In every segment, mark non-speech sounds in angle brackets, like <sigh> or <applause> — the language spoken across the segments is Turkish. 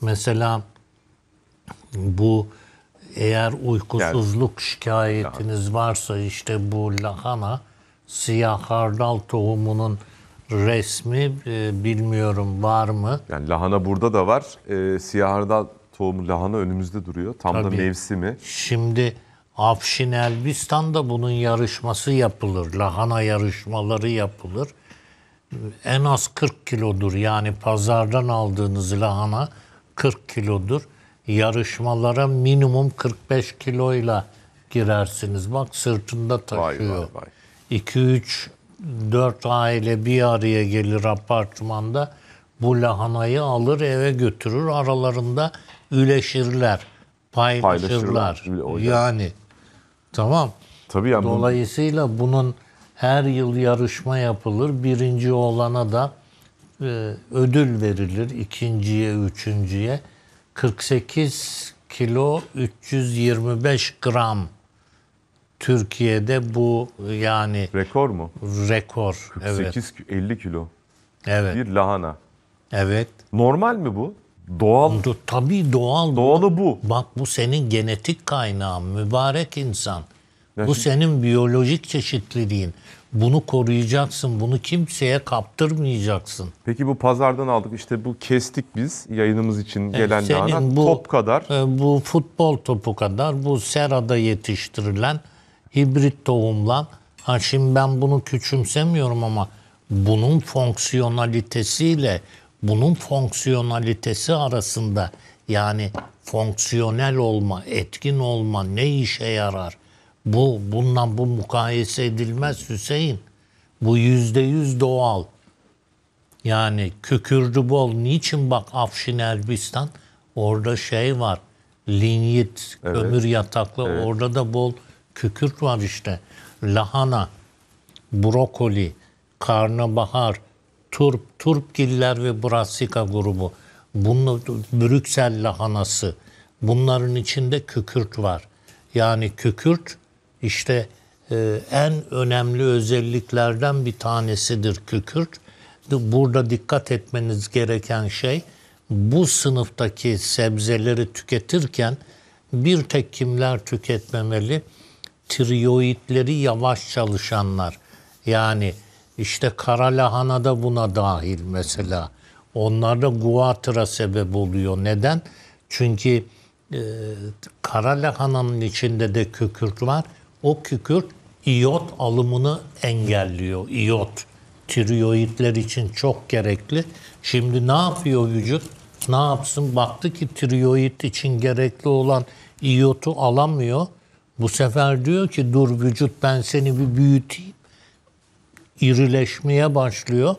Mesela bu eğer uykusuzluk yani, şikayetiniz yani. varsa işte bu lahana siyah hardal tohumunun resmi e, bilmiyorum var mı? Yani lahana burada da var. E, siyah hardal tohumu lahana önümüzde duruyor. Tam Tabii. da mevsimi. Şimdi Afşin Elbistan'da bunun yarışması yapılır. Lahana yarışmaları yapılır. En az 40 kilodur yani pazardan aldığınız lahana 40 kilodur. Yarışmalara minimum 45 kiloyla girersiniz. Bak sırtında taşıyor. Vay, vay, vay. 2-3 4 aile bir araya gelir apartmanda. Bu lahanayı alır eve götürür. Aralarında üleşirler. Paylaşırlar. paylaşırlar. Yani tamam. Tabii yani Dolayısıyla bunun her yıl yarışma yapılır. Birinci olana da e, ödül verilir ikinciye, üçüncüye. 48 kilo 325 gram Türkiye'de bu yani rekor mu? Rekor. 48 evet. 50 kilo. Evet. Bir lahana. Evet. Normal mi bu? Doğal. Tabii doğal. Doğalı bu. Bak bu senin genetik kaynağın mübarek insan. Ya bu şimdi... senin biyolojik çeşitliliğin. Bunu koruyacaksın. Bunu kimseye kaptırmayacaksın. Peki bu pazardan aldık. işte bu kestik biz yayınımız için e, gelen e, lanet. Bu, top kadar. E, bu futbol topu kadar. Bu serada yetiştirilen hibrit tohumlan. Ha şimdi ben bunu küçümsemiyorum ama bunun fonksiyonalitesiyle bunun fonksiyonalitesi arasında yani fonksiyonel olma, etkin olma ne işe yarar? Bu bundan bu mukayese edilmez Hüseyin. Bu yüzde yüz doğal. Yani kükürdü bol. Niçin bak Afşin Elbistan? Orada şey var. Linyit, evet. yataklı. Evet. Orada da bol kükürt var işte. Lahana, brokoli, karnabahar, turp, turpgiller ve brassica grubu. Bunun Brüksel lahanası. Bunların içinde kükürt var. Yani kükürt işte e, en önemli özelliklerden bir tanesidir kükürt. Burada dikkat etmeniz gereken şey bu sınıftaki sebzeleri tüketirken bir tek kimler tüketmemeli? Trioidleri yavaş çalışanlar. Yani işte kara lahana da buna dahil mesela. Onlarda guatra sebep oluyor. Neden? Çünkü e, kara lahananın içinde de kükürt var o kükürt iot alımını engelliyor. İyot tiroidler için çok gerekli. Şimdi ne yapıyor vücut? Ne yapsın? Baktı ki tiroid için gerekli olan iotu alamıyor. Bu sefer diyor ki dur vücut ben seni bir büyüteyim. İrileşmeye başlıyor.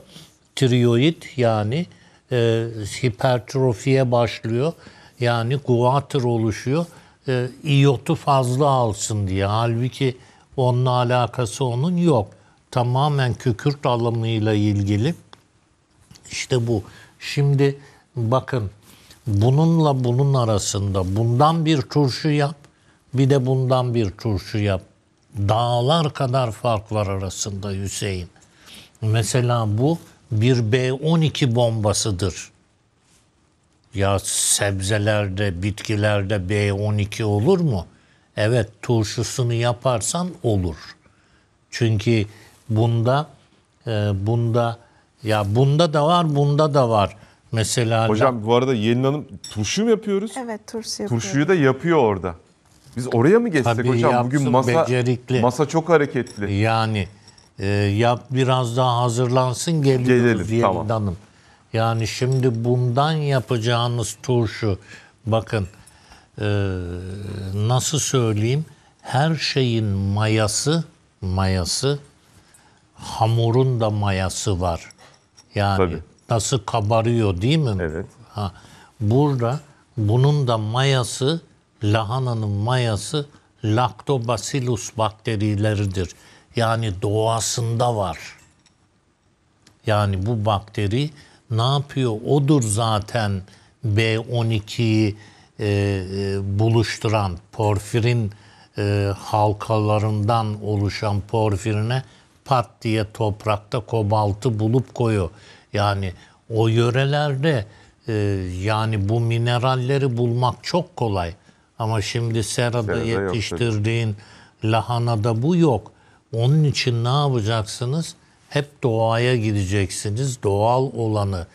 Tiroid yani e, hipertrofiye başlıyor. Yani guatr oluşuyor e, iyotu fazla alsın diye. Halbuki onunla alakası onun yok. Tamamen kükürt alımıyla ilgili. İşte bu. Şimdi bakın bununla bunun arasında bundan bir turşu yap bir de bundan bir turşu yap. Dağlar kadar fark var arasında Hüseyin. Mesela bu bir B-12 bombasıdır. Ya sebzelerde, bitkilerde B12 olur mu? Evet, turşusunu yaparsan olur. Çünkü bunda e, bunda ya bunda da var, bunda da var. Mesela Hocam bu arada Yelin Hanım turşu mu yapıyoruz? Evet turşu yapıyorum. Turşuyu da yapıyor orada. Biz oraya mı geçsek Tabii hocam? Yapsın, Bugün masa becerikli. masa çok hareketli. Yani e, yap biraz daha hazırlansın geliyoruz Gelelim, Yelin tamam. Hanım. Yani şimdi bundan yapacağınız turşu bakın e, nasıl söyleyeyim her şeyin mayası mayası hamurun da mayası var. Yani Tabii. nasıl kabarıyor değil mi? Evet. Ha, burada bunun da mayası lahananın mayası Lactobacillus bakterileridir. Yani doğasında var. Yani bu bakteri ne yapıyor? Odur zaten B12'yi e, e, buluşturan porfirin e, halkalarından oluşan porfirine pat diye toprakta kobaltı bulup koyuyor. Yani o yörelerde e, yani bu mineralleri bulmak çok kolay. Ama şimdi serada Serada yetiştirdiğin lahanada bu yok. Onun için ne yapacaksınız? hep doğaya gideceksiniz. Doğal olanı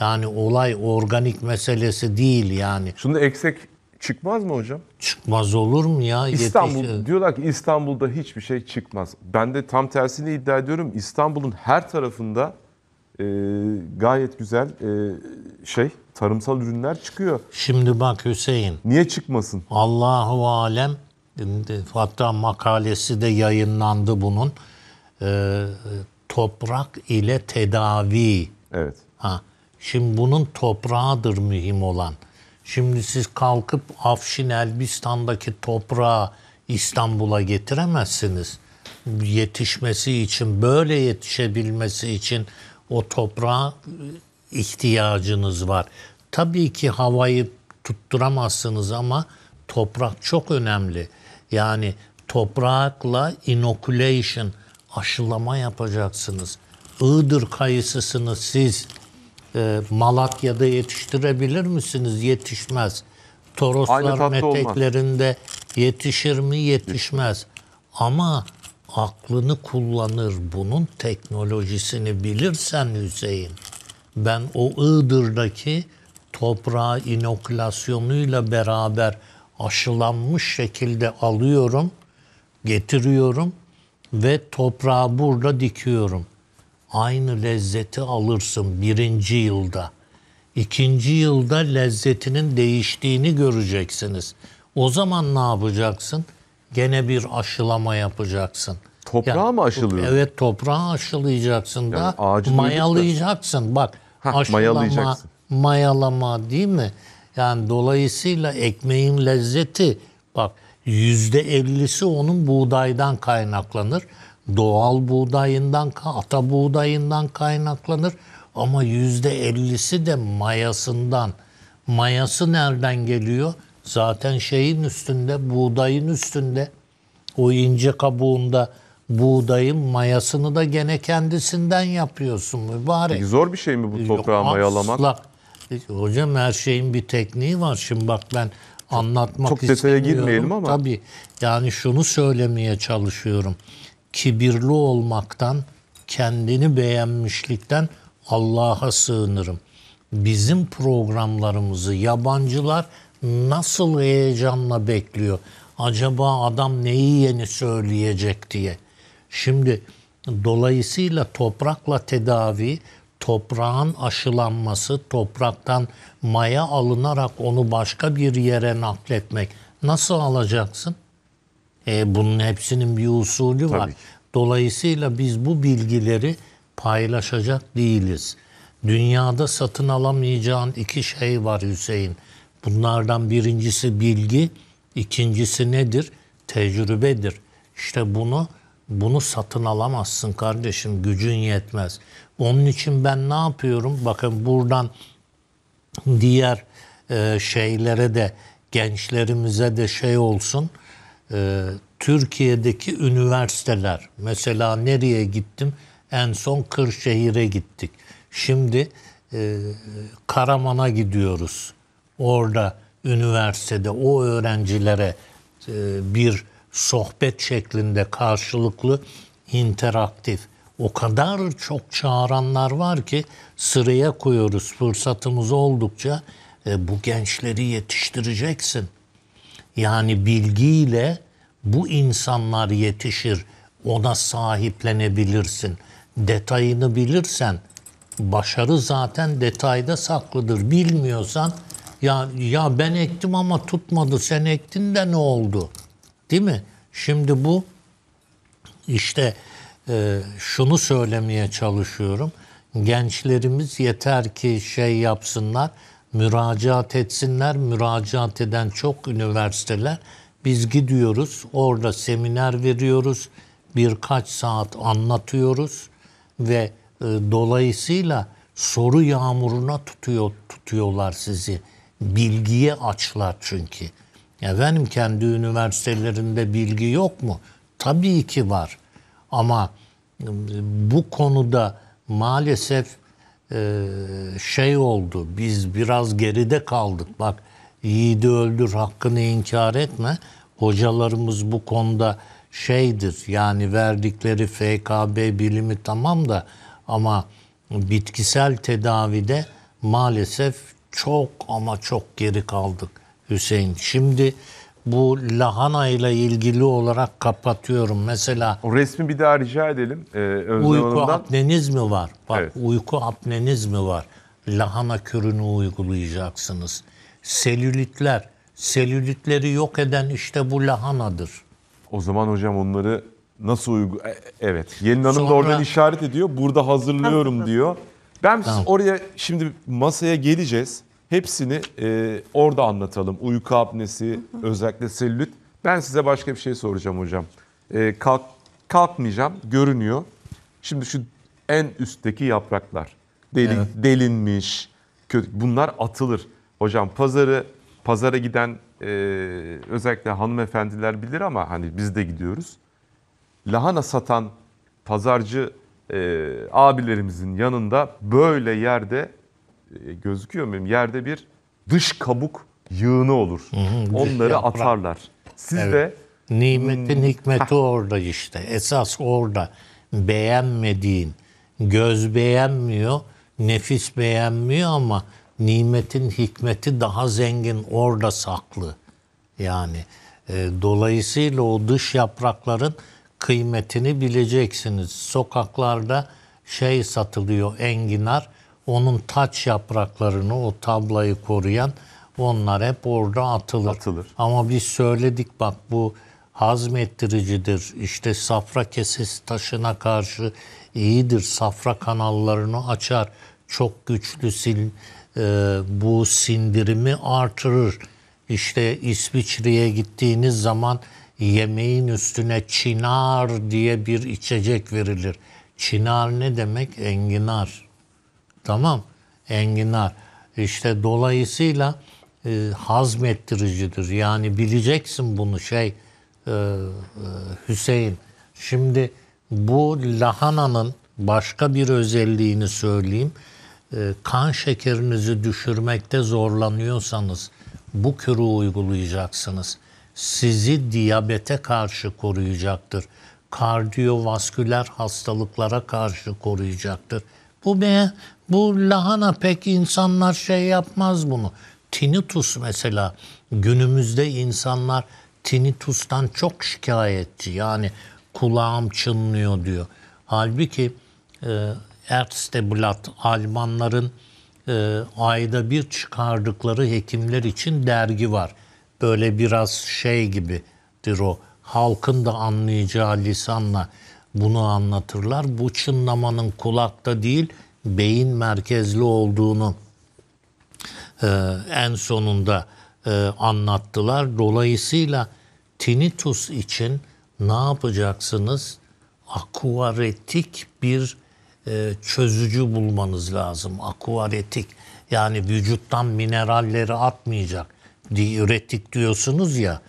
yani olay organik meselesi değil yani. Şimdi eksik çıkmaz mı hocam? Çıkmaz olur mu ya? İstanbul Yetiş... diyorlar ki İstanbul'da hiçbir şey çıkmaz. Ben de tam tersini iddia ediyorum. İstanbul'un her tarafında e, gayet güzel e, şey tarımsal ürünler çıkıyor. Şimdi bak Hüseyin. Niye çıkmasın? Allahu alem e, hatta makalesi de yayınlandı bunun. E, toprak ile tedavi. Evet. Ha. Şimdi bunun toprağıdır mühim olan. Şimdi siz kalkıp Afşin Elbistan'daki toprağı İstanbul'a getiremezsiniz. Yetişmesi için, böyle yetişebilmesi için o toprağa e, ihtiyacınız var. Tabii ki havayı tutturamazsınız ama toprak çok önemli. Yani toprakla inoculation aşılama yapacaksınız. Iğdır kayısısını siz e, Malatya'da yetiştirebilir misiniz? Yetişmez. Toroslar meteklerinde olmaz. yetişir mi? Yetişmez. Ama aklını kullanır bunun teknolojisini bilirsen Hüseyin. Ben o Iğdır'daki toprağı inokülasyonuyla beraber aşılanmış şekilde alıyorum, getiriyorum ve toprağı burada dikiyorum. Aynı lezzeti alırsın birinci yılda. İkinci yılda lezzetinin değiştiğini göreceksiniz. O zaman ne yapacaksın? Gene bir aşılama yapacaksın. Toprağı yani, mı aşılıyor? Evet toprağı aşılayacaksın yani da mayalayacaksın. Da. Bak Heh, aşılama, mayalama değil mi? Yani dolayısıyla ekmeğin lezzeti bak %50'si onun buğdaydan kaynaklanır. Doğal buğdayından, ata buğdayından kaynaklanır. Ama %50'si de mayasından. Mayası nereden geliyor? Zaten şeyin üstünde, buğdayın üstünde. O ince kabuğunda buğdayın mayasını da gene kendisinden yapıyorsun mübarek. Peki zor bir şey mi bu toprağı Yok, mayalamak? Asla. Hocam her şeyin bir tekniği var. Şimdi bak ben anlatmak Çok detaya girmeyelim ama. Tabii. Yani şunu söylemeye çalışıyorum. Kibirli olmaktan, kendini beğenmişlikten Allah'a sığınırım. Bizim programlarımızı yabancılar nasıl heyecanla bekliyor? Acaba adam neyi yeni söyleyecek diye. Şimdi dolayısıyla toprakla tedavi toprağın aşılanması, topraktan maya alınarak onu başka bir yere nakletmek nasıl alacaksın? E, bunun hepsinin bir usulü Tabii. var. Dolayısıyla biz bu bilgileri paylaşacak değiliz. Dünyada satın alamayacağın iki şey var Hüseyin. Bunlardan birincisi bilgi, ikincisi nedir? Tecrübedir. İşte bunu bunu satın alamazsın kardeşim. Gücün yetmez. Onun için ben ne yapıyorum? Bakın buradan diğer e, şeylere de gençlerimize de şey olsun. E, Türkiye'deki üniversiteler. Mesela nereye gittim? En son Kırşehir'e gittik. Şimdi e, Karaman'a gidiyoruz. Orada üniversitede o öğrencilere e, bir sohbet şeklinde karşılıklı interaktif. O kadar çok çağıranlar var ki sıraya koyuyoruz fırsatımız oldukça e, bu gençleri yetiştireceksin. Yani bilgiyle bu insanlar yetişir, ona sahiplenebilirsin. Detayını bilirsen başarı zaten detayda saklıdır. Bilmiyorsan ya ya ben ektim ama tutmadı sen ektin de ne oldu? Değil mi? Şimdi bu işte e, şunu söylemeye çalışıyorum. Gençlerimiz yeter ki şey yapsınlar, müracaat etsinler. Müracaat eden çok üniversiteler. Biz gidiyoruz, orada seminer veriyoruz, birkaç saat anlatıyoruz ve e, dolayısıyla soru yağmuruna tutuyor tutuyorlar sizi. Bilgiye açlar çünkü. Efendim kendi üniversitelerinde bilgi yok mu? Tabii ki var. Ama e, bu konuda maalesef e, şey oldu. Biz biraz geride kaldık. Bak yiğidi öldür hakkını inkar etme. Hocalarımız bu konuda şeydir. Yani verdikleri FKB bilimi tamam da ama bitkisel tedavide maalesef çok ama çok geri kaldık. Hüseyin. Şimdi bu lahana ile ilgili olarak kapatıyorum. Mesela o resmi bir daha rica edelim. Ee, uyku Hanım'dan. apneniz mi var? Bak evet. uyku apneniz mi var? Lahana kürünü uygulayacaksınız. Selülitler, selülitleri yok eden işte bu lahanadır. O zaman hocam onları nasıl uygu e, Evet. Yelin Hanım Sonra... da oradan işaret ediyor. Burada hazırlıyorum diyor. Ben tamam. oraya şimdi masaya geleceğiz. Hepsini e, orada anlatalım. Uyku apnesi, özellikle selülit. Ben size başka bir şey soracağım hocam. E, kalk, kalkmayacağım, görünüyor. Şimdi şu en üstteki yapraklar. Delin, evet. Delinmiş, kötü. bunlar atılır. Hocam pazarı pazara giden e, özellikle hanımefendiler bilir ama hani biz de gidiyoruz. Lahana satan pazarcı e, abilerimizin yanında böyle yerde e, gözüküyor muyum? Yerde bir dış kabuk yığını olur. Hı hı, Onları yaprak. atarlar. Siz evet. de nimetin hmm, hikmeti ha. orada işte. Esas orada beğenmediğin, göz beğenmiyor, nefis beğenmiyor ama nimetin hikmeti daha zengin orada saklı. Yani e, dolayısıyla o dış yaprakların kıymetini bileceksiniz. Sokaklarda şey satılıyor enginar onun taç yapraklarını o tablayı koruyan onlar hep orada atılır. atılır. Ama biz söyledik bak bu hazmettiricidir. İşte safra kesesi taşına karşı iyidir. Safra kanallarını açar. Çok güçlü sil, e, bu sindirimi artırır. İşte İsviçre'ye gittiğiniz zaman yemeğin üstüne çinar diye bir içecek verilir. Çinar ne demek? Enginar. Tamam. Enginar. İşte dolayısıyla e, hazmettiricidir. Yani bileceksin bunu şey e, e, Hüseyin. Şimdi bu lahananın başka bir özelliğini söyleyeyim. E, kan şekerinizi düşürmekte zorlanıyorsanız bu kürü uygulayacaksınız. Sizi diyabete karşı koruyacaktır. Kardiyovasküler hastalıklara karşı koruyacaktır. Bu be bu lahana pek insanlar şey yapmaz bunu. Tinnitus mesela günümüzde insanlar tinnitus'tan çok şikayetçi. Yani kulağım çınlıyor diyor. Halbuki e, Erzteblatt Almanların e, ayda bir çıkardıkları hekimler için dergi var. Böyle biraz şey gibidir o. Halkın da anlayacağı lisanla bunu anlatırlar. Bu çınlamanın kulakta değil, beyin merkezli olduğunu e, en sonunda e, anlattılar. Dolayısıyla tinnitus için ne yapacaksınız? Akuaretik bir e, çözücü bulmanız lazım. Akuaretik yani vücuttan mineralleri atmayacak. Diüretik diyorsunuz ya.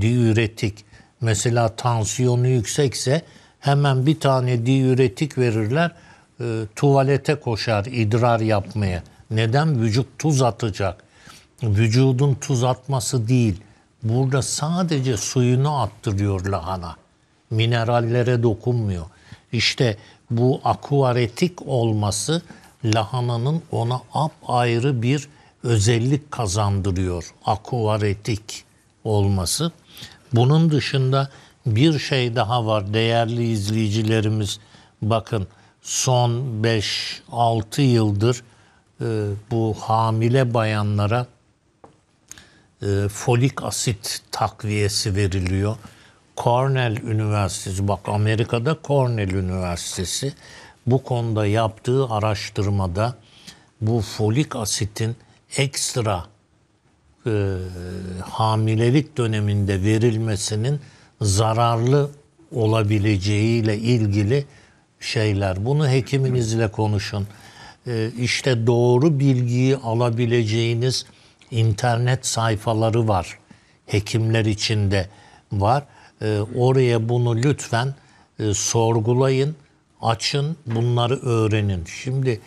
Diüretik. Mesela tansiyonu yüksekse hemen bir tane diüretik verirler e, tuvalete koşar idrar yapmaya. Neden vücut tuz atacak? Vücudun tuz atması değil. Burada sadece suyunu attırıyor lahana. Minerallere dokunmuyor. İşte bu akuaretik olması lahananın ona ap ayrı bir özellik kazandırıyor. Akuaretik olması. Bunun dışında bir şey daha var değerli izleyicilerimiz. Bakın son 5-6 yıldır e, bu hamile bayanlara e, folik asit takviyesi veriliyor. Cornell Üniversitesi, bak Amerika'da Cornell Üniversitesi bu konuda yaptığı araştırmada bu folik asitin ekstra e, hamilelik döneminde verilmesinin zararlı olabileceğiyle ilgili şeyler. Bunu hekiminizle konuşun. Ee, işte doğru bilgiyi alabileceğiniz internet sayfaları var. Hekimler içinde var. Ee, oraya bunu lütfen e, sorgulayın, açın, bunları öğrenin. Şimdi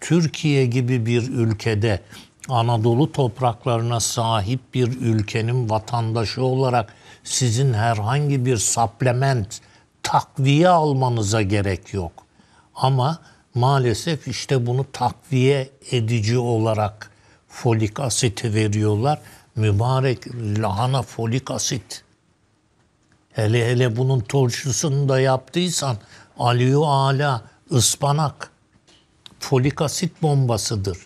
Türkiye gibi bir ülkede Anadolu topraklarına sahip bir ülkenin vatandaşı olarak sizin herhangi bir supplement takviye almanıza gerek yok. Ama maalesef işte bunu takviye edici olarak folik asiti veriyorlar. Mübarek lahana folik asit. Hele hele bunun turşusunu da yaptıysan aliyu ala ıspanak folik asit bombasıdır.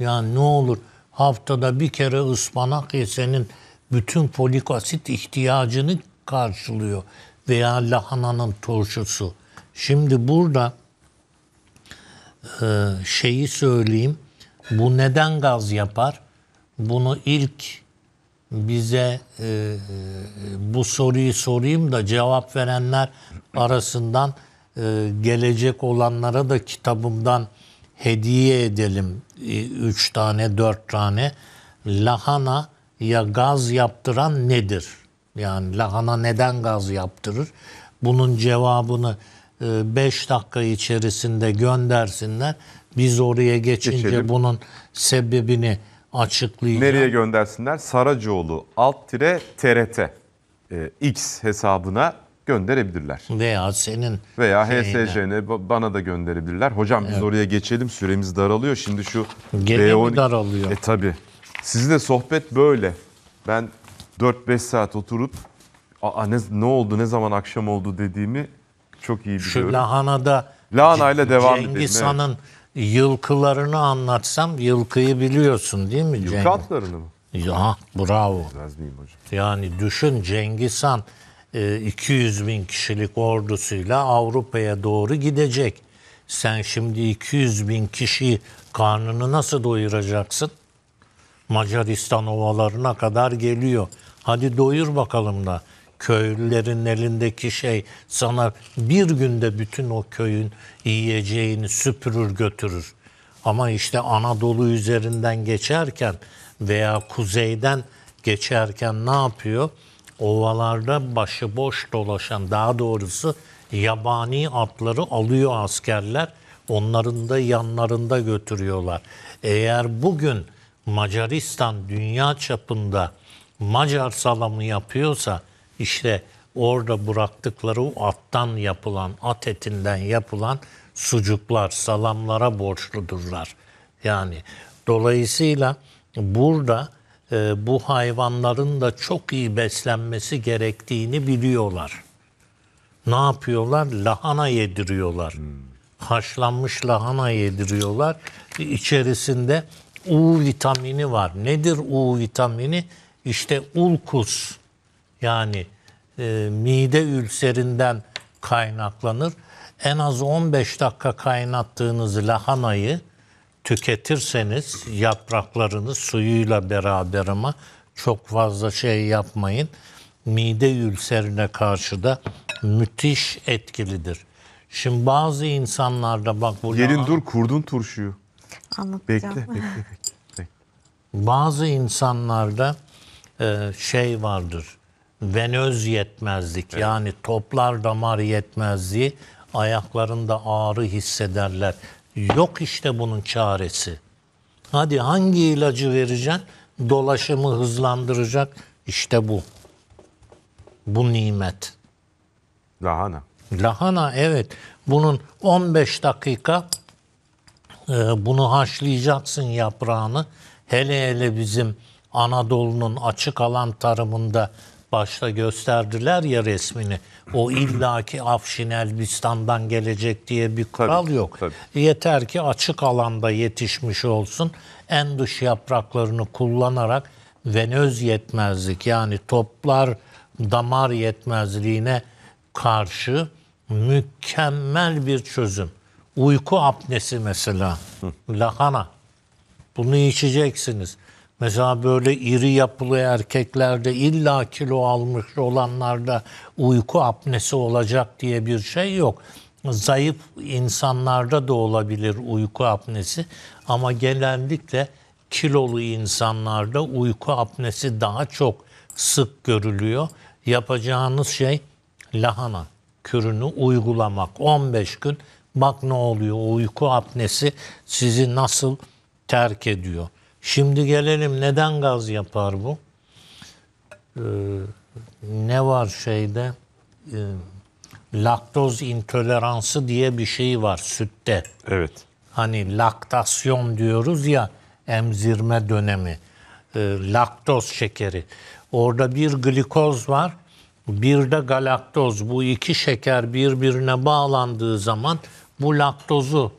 Yani ne olur haftada bir kere ıspanak ye senin bütün folik asit ihtiyacını karşılıyor veya lahananın turşusu. Şimdi burada e, şeyi söyleyeyim. Bu neden gaz yapar? Bunu ilk bize e, bu soruyu sorayım da cevap verenler arasından e, gelecek olanlara da kitabımdan hediye edelim. E, üç tane, dört tane. Lahana ya gaz yaptıran nedir? Yani lahana neden gaz yaptırır? Bunun cevabını 5 e, dakika içerisinde göndersinler. Biz oraya geçince Geçelim. bunun sebebini açıklayacağım. Nereye göndersinler? Saracoğlu alt tire TRT e, X hesabına gönderebilirler. Veya senin veya HSJ'ne bana da gönderebilirler. Hocam biz evet. oraya geçelim. Süremiz daralıyor. Şimdi şu Gene B12 daralıyor. E tabi. Sizle sohbet böyle. Ben 4-5 saat oturup Aa, ne, ne oldu ne zaman akşam oldu dediğimi çok iyi biliyorum. Şu lahanada Lahana ile devam edelim. Cengiz Han'ın evet. yılkılarını anlatsam yılkıyı biliyorsun değil mi? Yılkı atlarını mı? Ya bravo. hocam? Yani düşün Cengiz Han 200 e, bin kişilik ordusuyla Avrupa'ya doğru gidecek. Sen şimdi 200 bin kişi karnını nasıl doyuracaksın? Macaristan ovalarına kadar geliyor. Hadi doyur bakalım da köylülerin elindeki şey sana bir günde bütün o köyün yiyeceğini süpürür götürür. Ama işte Anadolu üzerinden geçerken veya kuzeyden geçerken ne yapıyor? Ovalarda başıboş dolaşan daha doğrusu yabani atları alıyor askerler. Onların da yanlarında götürüyorlar. Eğer bugün Macaristan dünya çapında Macar salamı yapıyorsa işte orada bıraktıkları o attan yapılan, at etinden yapılan sucuklar, salamlara borçludurlar. Yani dolayısıyla burada e, bu hayvanların da çok iyi beslenmesi gerektiğini biliyorlar. Ne yapıyorlar? Lahana yediriyorlar. Haşlanmış lahana yediriyorlar. İçerisinde U vitamini var. Nedir U vitamini? işte ulkus yani e, mide ülserinden kaynaklanır. En az 15 dakika kaynattığınız lahanayı tüketirseniz yapraklarını suyuyla beraber ama çok fazla şey yapmayın. Mide ülserine karşı da müthiş etkilidir. Şimdi bazı insanlarda bak bu Gelin dur kurdun turşuyu. Anlatacağım. Bekle bekle <laughs> bekle. bekle. Bazı insanlarda e, şey vardır. Venöz yetmezlik evet. yani toplar damar yetmezliği ayaklarında ağrı hissederler. Yok işte bunun çaresi. Hadi hangi ilacı vereceksin? Dolaşımı hızlandıracak. işte bu. Bu nimet. Lahana. Lahana evet. Bunun 15 dakika e, bunu haşlayacaksın yaprağını. Hele hele bizim Anadolu'nun açık alan tarımında başta gösterdiler ya resmini. O <clears throat> illaki Afşin Elbistan'dan gelecek diye bir kural tabii, yok. Tabii. Yeter ki açık alanda yetişmiş olsun. En dış yapraklarını kullanarak venöz yetmezlik yani toplar damar yetmezliğine karşı mükemmel bir çözüm. Uyku apnesi mesela. Lahana. Bunu içeceksiniz. Mesela böyle iri yapılı erkeklerde illa kilo almış olanlarda uyku apnesi olacak diye bir şey yok. Zayıf insanlarda da olabilir uyku apnesi ama genellikle kilolu insanlarda uyku apnesi daha çok sık görülüyor. Yapacağınız şey lahana kürünü uygulamak 15 gün bak ne oluyor uyku apnesi sizi nasıl terk ediyor. Şimdi gelelim neden gaz yapar bu? Ee, ne var şeyde? Ee, laktoz intoleransı diye bir şey var sütte. Evet. Hani laktasyon diyoruz ya emzirme dönemi. Ee, laktoz şekeri. Orada bir glikoz var. Bir de galaktoz. Bu iki şeker birbirine bağlandığı zaman bu laktozu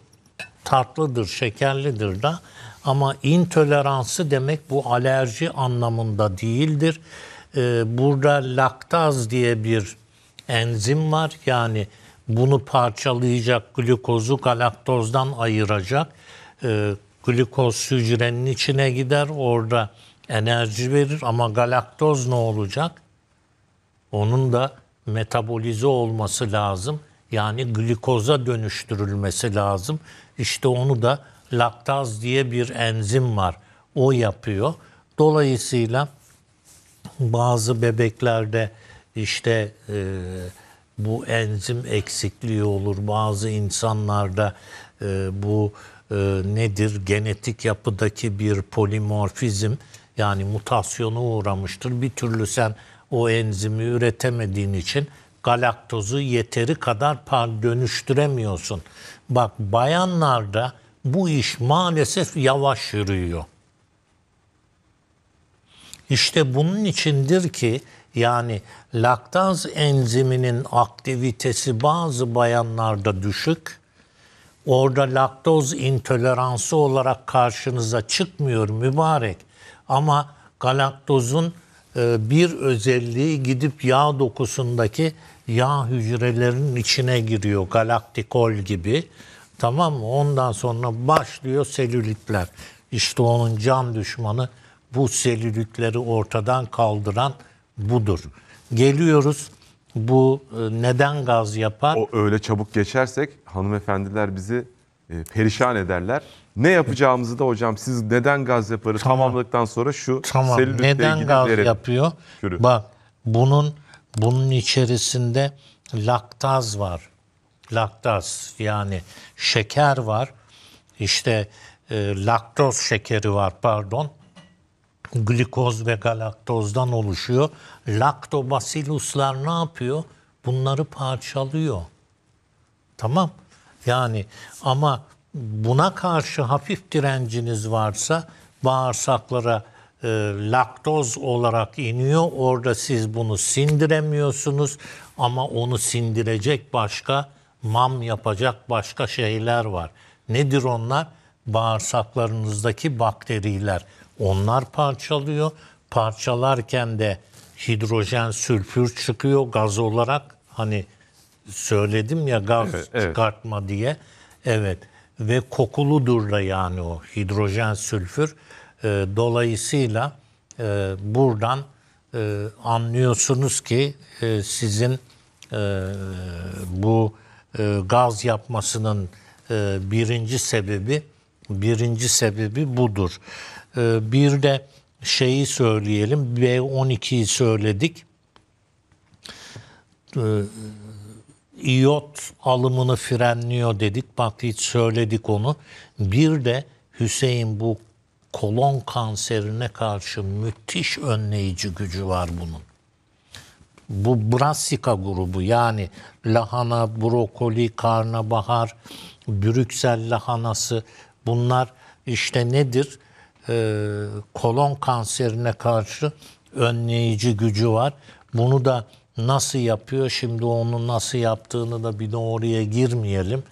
tatlıdır, şekerlidir da ama intoleransı demek bu alerji anlamında değildir. Ee, burada laktaz diye bir enzim var. Yani bunu parçalayacak glukozu galaktozdan ayıracak. Ee, glukoz hücrenin içine gider. Orada enerji verir ama galaktoz ne olacak? Onun da metabolize olması lazım. Yani glikoza dönüştürülmesi lazım. İşte onu da laktaz diye bir enzim var. O yapıyor. Dolayısıyla bazı bebeklerde işte e, bu enzim eksikliği olur. Bazı insanlarda e, bu e, nedir? Genetik yapıdaki bir polimorfizm yani mutasyonu uğramıştır. Bir türlü sen o enzimi üretemediğin için galaktozu yeteri kadar dönüştüremiyorsun. Bak bayanlarda bu iş maalesef yavaş yürüyor. İşte bunun içindir ki yani laktaz enziminin aktivitesi bazı bayanlarda düşük. Orada laktoz intoleransı olarak karşınıza çıkmıyor mübarek. Ama galaktozun e, bir özelliği gidip yağ dokusundaki yağ hücrelerinin içine giriyor galaktikol gibi. Tamam mı? Ondan sonra başlıyor selülitler. İşte onun can düşmanı bu selülitleri ortadan kaldıran budur. Geliyoruz bu e, neden gaz yapar? O öyle çabuk geçersek hanımefendiler bizi e, perişan ederler. Ne yapacağımızı da hocam siz neden gaz yaparız tamam. tamamladıktan sonra şu tamam. neden gaz verelim. yapıyor? Şürü. Bak bunun bunun içerisinde laktaz var laktaz yani şeker var. İşte e, laktoz şekeri var pardon. Glikoz ve galaktozdan oluşuyor. Laktobasilluslar ne yapıyor? Bunları parçalıyor. Tamam. Yani ama buna karşı hafif direnciniz varsa bağırsaklara e, laktoz olarak iniyor. Orada siz bunu sindiremiyorsunuz ama onu sindirecek başka mam yapacak başka şeyler var. Nedir onlar? Bağırsaklarınızdaki bakteriler. Onlar parçalıyor. Parçalarken de hidrojen sülfür çıkıyor gaz olarak. Hani söyledim ya gaz evet, evet. çıkartma diye. Evet ve kokuludur da yani o hidrojen sülfür. E, dolayısıyla e, buradan e, anlıyorsunuz ki e, sizin e, bu e, gaz yapmasının e, birinci sebebi birinci sebebi budur. E, bir de şeyi söyleyelim B12'yi söyledik. E, alımını frenliyor dedik. Bak hiç söyledik onu. Bir de Hüseyin bu kolon kanserine karşı müthiş önleyici gücü var bunun bu brassica grubu yani lahana, brokoli, karnabahar, Brüksel lahanası bunlar işte nedir? Ee, kolon kanserine karşı önleyici gücü var. Bunu da nasıl yapıyor? Şimdi onun nasıl yaptığını da bir de oraya girmeyelim.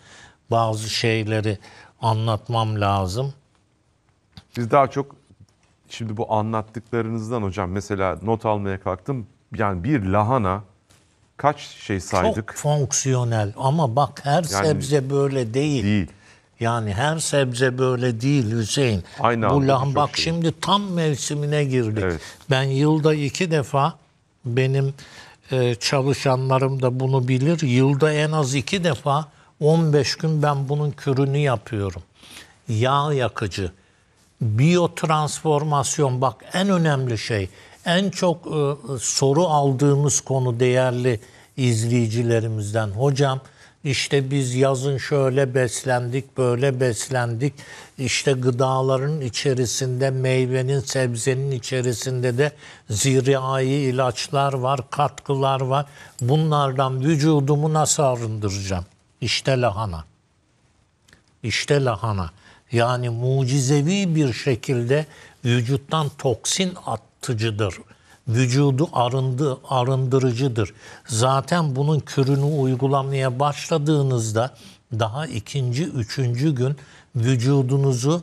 Bazı şeyleri anlatmam lazım. Biz daha çok şimdi bu anlattıklarınızdan hocam mesela not almaya kalktım yani bir lahana kaç şey saydık? Çok fonksiyonel ama bak her yani, sebze böyle değil. Değil. Yani her sebze böyle değil Hüseyin. Aynı Bu lahm bak şey. şimdi tam mevsimine girdik. Evet. Ben yılda iki defa benim e, çalışanlarım da bunu bilir. Yılda en az iki defa 15 gün ben bunun kürünü yapıyorum. Yağ yakıcı, biyotransformasyon bak en önemli şey en çok e, soru aldığımız konu değerli izleyicilerimizden. Hocam işte biz yazın şöyle beslendik, böyle beslendik. İşte gıdaların içerisinde, meyvenin, sebzenin içerisinde de zirai ilaçlar var, katkılar var. Bunlardan vücudumu nasıl arındıracağım? İşte lahana. İşte lahana. Yani mucizevi bir şekilde vücuttan toksin attı arıtıcıdır. Vücudu arındı, arındırıcıdır. Zaten bunun kürünü uygulamaya başladığınızda daha ikinci, üçüncü gün vücudunuzu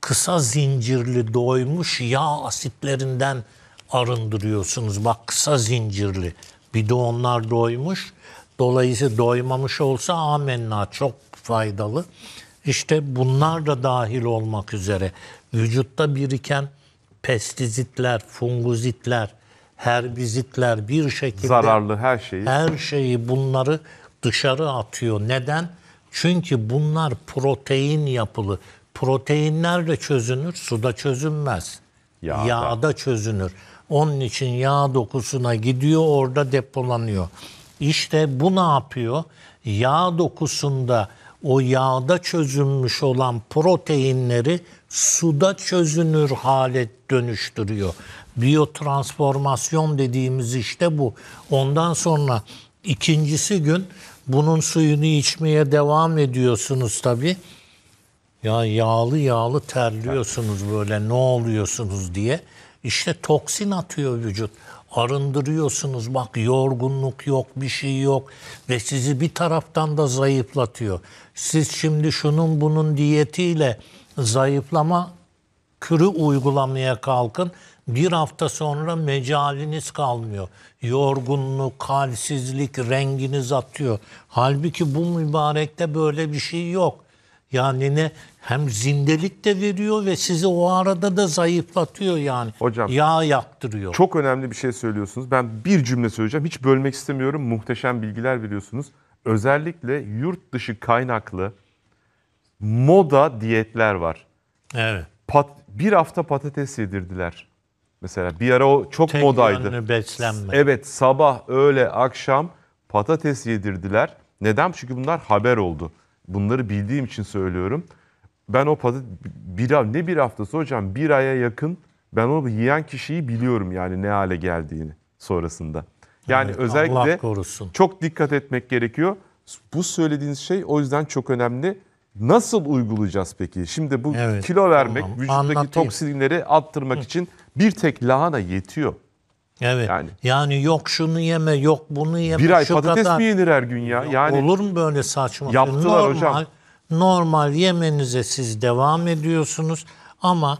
kısa zincirli doymuş yağ asitlerinden arındırıyorsunuz. Bak kısa zincirli. Bir de onlar doymuş. Dolayısıyla doymamış olsa amenna çok faydalı. İşte bunlar da dahil olmak üzere vücutta biriken pestizitler, funguzitler, herbizitler bir şekilde zararlı her şeyi. Her şeyi bunları dışarı atıyor. Neden? Çünkü bunlar protein yapılı. Proteinlerle çözünür, suda çözünmez. Yağda. Yağda çözünür. Onun için yağ dokusuna gidiyor, orada depolanıyor. İşte bu ne yapıyor? Yağ dokusunda o yağda çözünmüş olan proteinleri suda çözünür hale dönüştürüyor. Biyotransformasyon dediğimiz işte bu. Ondan sonra ikincisi gün bunun suyunu içmeye devam ediyorsunuz tabii. Ya yağlı yağlı terliyorsunuz böyle ne oluyorsunuz diye. İşte toksin atıyor vücut arındırıyorsunuz. Bak yorgunluk yok, bir şey yok ve sizi bir taraftan da zayıflatıyor. Siz şimdi şunun bunun diyetiyle zayıflama kürü uygulamaya kalkın. Bir hafta sonra mecaliniz kalmıyor. Yorgunluk, halsizlik, renginiz atıyor. Halbuki bu mübarekte böyle bir şey yok. Yani ne hem zindelik de veriyor ve sizi o arada da zayıflatıyor yani. Hocam, Yağ yaktırıyor. Çok önemli bir şey söylüyorsunuz. Ben bir cümle söyleyeceğim. Hiç bölmek istemiyorum. Muhteşem bilgiler veriyorsunuz. Özellikle yurt dışı kaynaklı moda diyetler var. Evet. Pat, bir hafta patates yedirdiler. Mesela bir ara o çok Tek modaydı. beslenme. Evet sabah, öğle, akşam patates yedirdiler. Neden? Çünkü bunlar haber oldu bunları bildiğim için söylüyorum. Ben o patates bir, ne bir haftası hocam bir aya yakın ben onu yiyen kişiyi biliyorum yani ne hale geldiğini sonrasında. Yani evet, özellikle çok dikkat etmek gerekiyor. Bu söylediğiniz şey o yüzden çok önemli. Nasıl uygulayacağız peki? Şimdi bu evet, kilo vermek, tamam. vücuttaki Anlatayım. toksinleri attırmak Hı. için bir tek lahana yetiyor. Evet. Yani, yani yok şunu yeme, yok bunu yeme. Bir ay şu patates kadar. mi yenir her gün ya? Yani olur mu böyle saçma? Şey? Yaptılar normal, hocam. Normal yemenize siz devam ediyorsunuz ama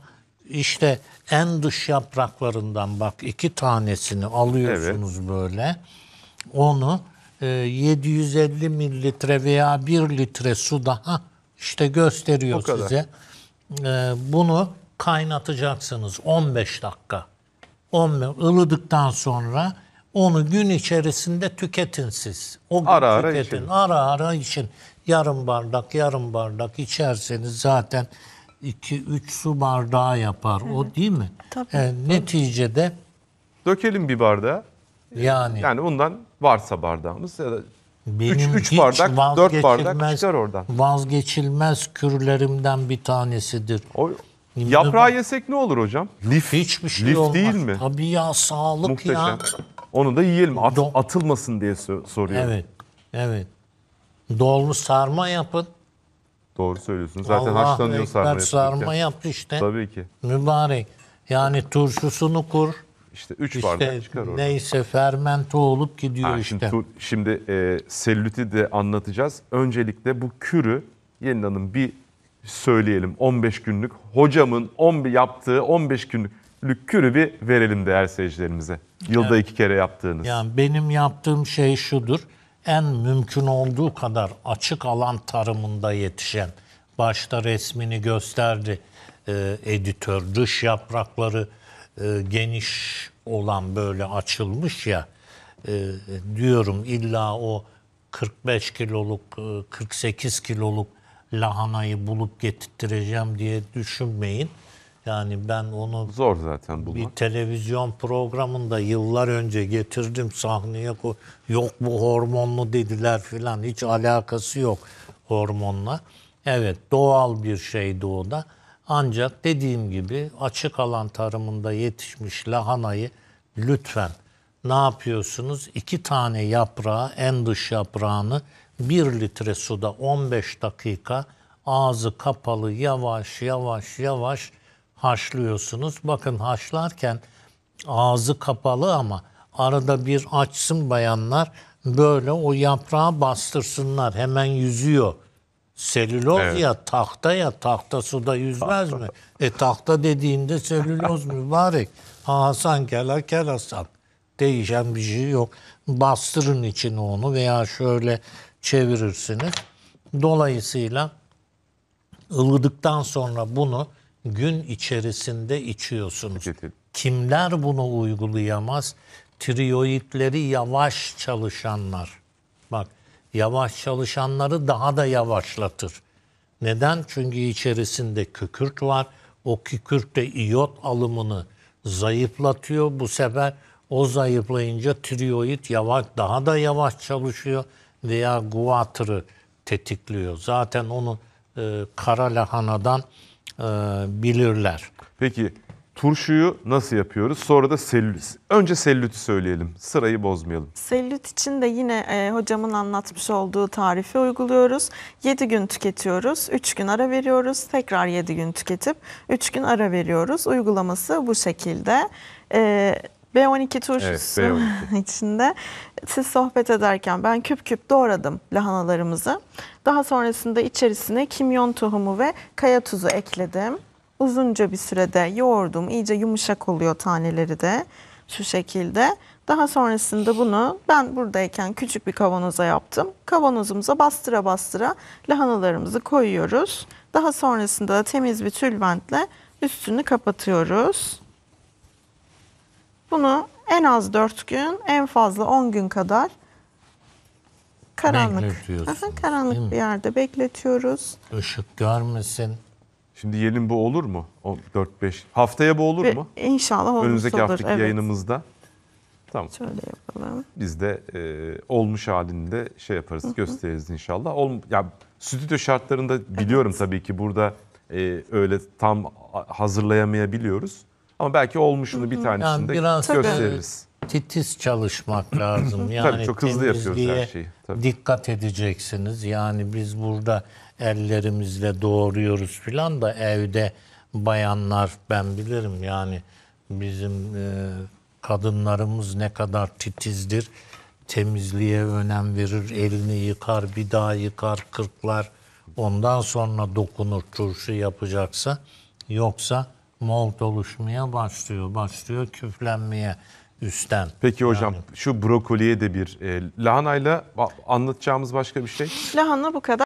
işte en dış yapraklarından bak iki tanesini alıyorsunuz evet. böyle. Onu e, 750 mililitre veya 1 litre su daha işte gösteriyor size. E, bunu kaynatacaksınız 15 dakika. 10 ılıdıktan sonra onu gün içerisinde tüketin siz. O ara ara tüketin. için. Ara ara için. Yarım bardak, yarım bardak içerseniz zaten 2-3 su bardağı yapar. Hı O değil mi? Tabii. E, neticede dökelim bir bardağa. Yani. Yani bundan varsa bardağımız ya da 3 bardak, 4 bardak çıkar oradan. Vazgeçilmez kürlerimden bir tanesidir. O, Bilmiyorum. Yaprağı yesek ne olur hocam? Lif. Hiçbir şey Lif olmaz. değil mi? Tabii ya sağlık Muhteşem. ya. Onu da yiyelim. At, Do- atılmasın diye soruyor. Evet. Evet. Dolma sarma yapın. Doğru söylüyorsun. Zaten Allah haşlanıyor sarma. sarma yaptı işte. Tabii ki. Mübarek. Yani turşusunu kur. İşte 3 işte bardak çıkar orada. Neyse fermente olup gidiyor ha, işte. Şimdi, şimdi e, sellüti de anlatacağız. Öncelikle bu kürü yeniden bir söyleyelim. 15 günlük hocamın 11 yaptığı 15 günlük kürü bir verelim değer seyircilerimize. Yılda evet. iki kere yaptığınız. Yani benim yaptığım şey şudur. En mümkün olduğu kadar açık alan tarımında yetişen, başta resmini gösterdi e, editör, dış yaprakları e, geniş olan böyle açılmış ya, e, diyorum illa o 45 kiloluk, 48 e, kiloluk lahanayı bulup getirttireceğim diye düşünmeyin. Yani ben onu zor zaten bulmak. Bir televizyon programında yıllar önce getirdim sahneye koy. Yok bu hormonlu dediler filan. Hiç alakası yok hormonla. Evet doğal bir şeydi o da. Ancak dediğim gibi açık alan tarımında yetişmiş lahanayı lütfen ne yapıyorsunuz? İki tane yaprağı, en dış yaprağını 1 litre suda 15 dakika ağzı kapalı yavaş yavaş yavaş haşlıyorsunuz. Bakın haşlarken ağzı kapalı ama arada bir açsın bayanlar böyle o yaprağı bastırsınlar. Hemen yüzüyor. Selüloz evet. ya tahta ya tahta suda yüzmez mi? E tahta dediğinde selüloz <laughs> mübarek. Hasan Keler Kel Hasan. Değişen bir şey yok. Bastırın içine onu veya şöyle çevirirsiniz. Dolayısıyla ılıdıktan sonra bunu gün içerisinde içiyorsunuz. Kimler bunu uygulayamaz? Trioidleri yavaş çalışanlar. Bak yavaş çalışanları daha da yavaşlatır. Neden? Çünkü içerisinde kükürt var. O kükürt de iot alımını zayıflatıyor. Bu sefer o zayıflayınca trioid yavaş daha da yavaş çalışıyor veya guatrı tetikliyor. Zaten onu e, kara lahanadan e, bilirler. Peki turşuyu nasıl yapıyoruz? Sonra da selülit. Önce sellütü söyleyelim. Sırayı bozmayalım. sellüt için de yine e, hocamın anlatmış olduğu tarifi uyguluyoruz. 7 gün tüketiyoruz. 3 gün ara veriyoruz. Tekrar 7 gün tüketip 3 gün ara veriyoruz. Uygulaması bu şekilde. E, B12 turşusu evet, <laughs> içinde siz sohbet ederken ben küp küp doğradım lahanalarımızı. Daha sonrasında içerisine kimyon tohumu ve kaya tuzu ekledim. Uzunca bir sürede yoğurdum. İyice yumuşak oluyor taneleri de şu şekilde. Daha sonrasında bunu ben buradayken küçük bir kavanoza yaptım. Kavanozumuza bastıra bastıra lahanalarımızı koyuyoruz. Daha sonrasında da temiz bir tülbentle üstünü kapatıyoruz. Bunu en az 4 gün, en fazla 10 gün kadar karanlık Aha, karanlık bir yerde bekletiyoruz. Işık görmesin. Şimdi yelin bu olur mu? O 4-5 haftaya bu olur Ve mu? İnşallah olur. Önümüzdeki olur, haftaki evet. yayınımızda. Tamam. Şöyle yapalım. Biz de e, olmuş halinde şey yaparız, Hı-hı. gösteririz inşallah. Ol, ya stüdyo şartlarında biliyorum evet. tabii ki burada e, öyle tam hazırlayamayabiliyoruz. Ama belki olmuşunu bir tanesinde yani gösteririz. Titiz çalışmak lazım. <laughs> Yani Tabii çok hızlı yapıyoruz her şeyi. Tabii. Dikkat edeceksiniz. Yani biz burada ellerimizle doğruyoruz filan da evde bayanlar ben bilirim yani bizim e, kadınlarımız ne kadar titizdir. Temizliğe önem verir, elini yıkar, bir daha yıkar, kırklar. Ondan sonra dokunur turşu yapacaksa. Yoksa mol doluşmaya başlıyor. Başlıyor küflenmeye üstten. Peki hocam yani. şu brokoliye de bir e, lahanayla anlatacağımız başka bir şey? Lahana bu kadar.